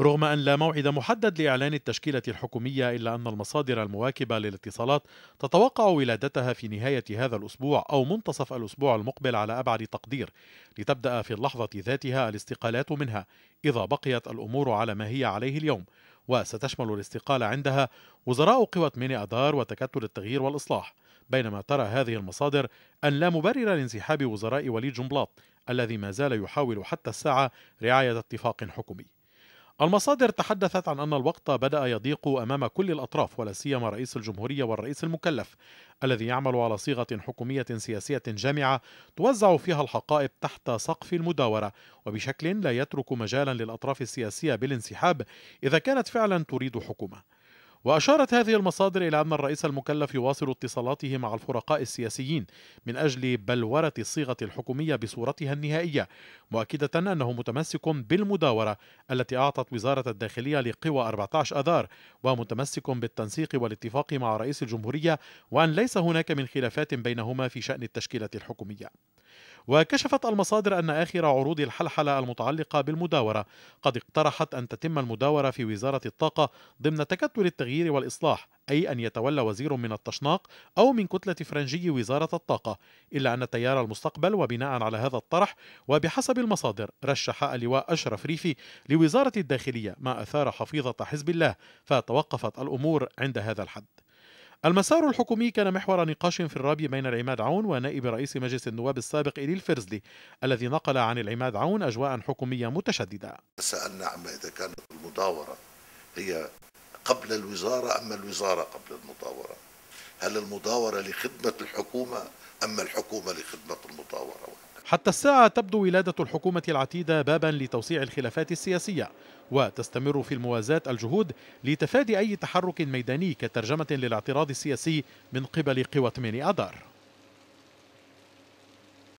رغم أن لا موعد محدد لإعلان التشكيلة الحكومية إلا أن المصادر المواكبة للاتصالات تتوقع ولادتها في نهاية هذا الأسبوع أو منتصف الأسبوع المقبل على أبعد تقدير لتبدأ في اللحظة ذاتها الاستقالات منها إذا بقيت الأمور على ما هي عليه اليوم وستشمل الاستقالة عندها وزراء قوى 8 أدار وتكتل التغيير والإصلاح بينما ترى هذه المصادر أن لا مبرر لانسحاب وزراء وليد جنبلاط الذي ما زال يحاول حتى الساعة رعاية اتفاق حكومي المصادر تحدثت عن أن الوقت بدأ يضيق أمام كل الأطراف ولا سيما رئيس الجمهورية والرئيس المكلف الذي يعمل على صيغة حكومية سياسية جامعة توزع فيها الحقائب تحت سقف المداورة وبشكل لا يترك مجالا للأطراف السياسية بالانسحاب إذا كانت فعلا تريد حكومة وأشارت هذه المصادر إلى أن الرئيس المكلف يواصل اتصالاته مع الفرقاء السياسيين من أجل بلورة الصيغة الحكومية بصورتها النهائية مؤكدة أنه متمسك بالمداورة التي أعطت وزارة الداخلية لقوى 14 أذار ومتمسك بالتنسيق والاتفاق مع رئيس الجمهورية وأن ليس هناك من خلافات بينهما في شأن التشكيلة الحكومية وكشفت المصادر أن آخر عروض الحلحلة المتعلقة بالمداورة قد اقترحت أن تتم المداورة في وزارة الطاقة ضمن تكتل التغيير والإصلاح أي أن يتولى وزير من التشناق أو من كتلة فرنجي وزارة الطاقة إلا أن تيار المستقبل وبناء على هذا الطرح وبحسب المصادر رشح اللواء أشرف ريفي لوزارة الداخلية ما أثار حفيظة حزب الله فتوقفت الأمور عند هذا الحد المسار الحكومي كان محور نقاش في الرابي بين العماد عون ونائب رئيس مجلس النواب السابق إلي الفرزلي الذي نقل عن العماد عون أجواء حكومية متشددة سألنا عما إذا كانت المداورة هي قبل الوزارة أما الوزارة قبل المداورة هل المداورة لخدمة الحكومة أم الحكومة لخدمة المداورة حتى الساعة تبدو ولادة الحكومة العتيدة بابا لتوسيع الخلافات السياسية وتستمر في الموازاة الجهود لتفادي أي تحرك ميداني كترجمة للاعتراض السياسي من قبل قوى 8 أدار